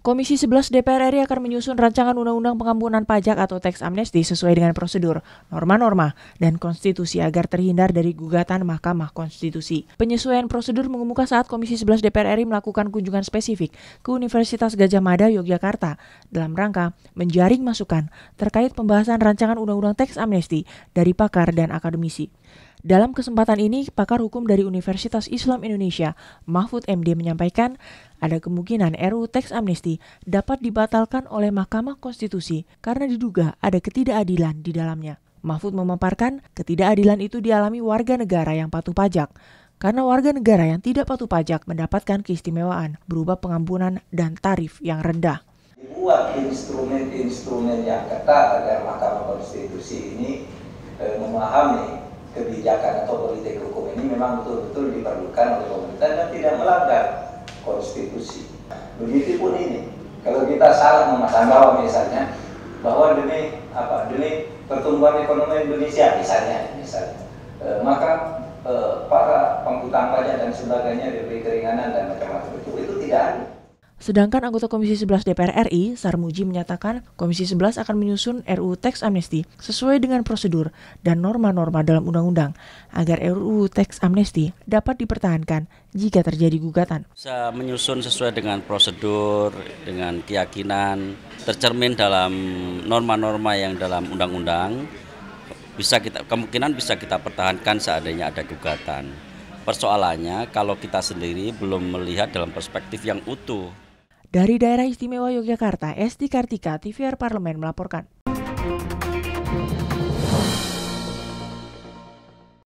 Komisi 11 DPR RI akan menyusun rancangan undang-undang pengampunan pajak atau tax amnesty sesuai dengan prosedur, norma-norma, dan konstitusi agar terhindar dari gugatan Mahkamah Konstitusi. Penyesuaian prosedur mengemuka saat Komisi 11 DPR RI melakukan kunjungan spesifik ke Universitas Gajah Mada, Yogyakarta dalam rangka menjaring masukan terkait pembahasan rancangan undang-undang tax amnesty dari pakar dan akademisi. Dalam kesempatan ini, pakar hukum dari Universitas Islam Indonesia, Mahfud MD menyampaikan, ada kemungkinan RUU teks amnesti dapat dibatalkan oleh Mahkamah Konstitusi karena diduga ada ketidakadilan di dalamnya. Mahfud memaparkan, ketidakadilan itu dialami warga negara yang patuh pajak, karena warga negara yang tidak patuh pajak mendapatkan keistimewaan berupa pengampunan dan tarif yang rendah. Dibuat instrumen-instrumen yang ketat agar Mahkamah Konstitusi ini eh, memahami kebijakan atau politik hukum ini memang betul-betul diperlukan oleh pemerintah dan tidak melanggar konstitusi. Begitupun ini, kalau kita salah memasang bahwa misalnya bahwa demi apa demi pertumbuhan ekonomi Indonesia misalnya, misalnya, e, maka e, para pengutang pajak dan sebagainya diberi keringanan Sedangkan anggota Komisi 11 DPR RI, Sarmuji menyatakan Komisi 11 akan menyusun RUU teks amnesti sesuai dengan prosedur dan norma-norma dalam undang-undang agar RUU teks amnesti dapat dipertahankan jika terjadi gugatan. Bisa menyusun sesuai dengan prosedur, dengan keyakinan, tercermin dalam norma-norma yang dalam undang-undang, bisa kita kemungkinan bisa kita pertahankan seandainya ada gugatan. Persoalannya kalau kita sendiri belum melihat dalam perspektif yang utuh. Dari Daerah Istimewa Yogyakarta, Esti Kartika, TVR Parlemen melaporkan.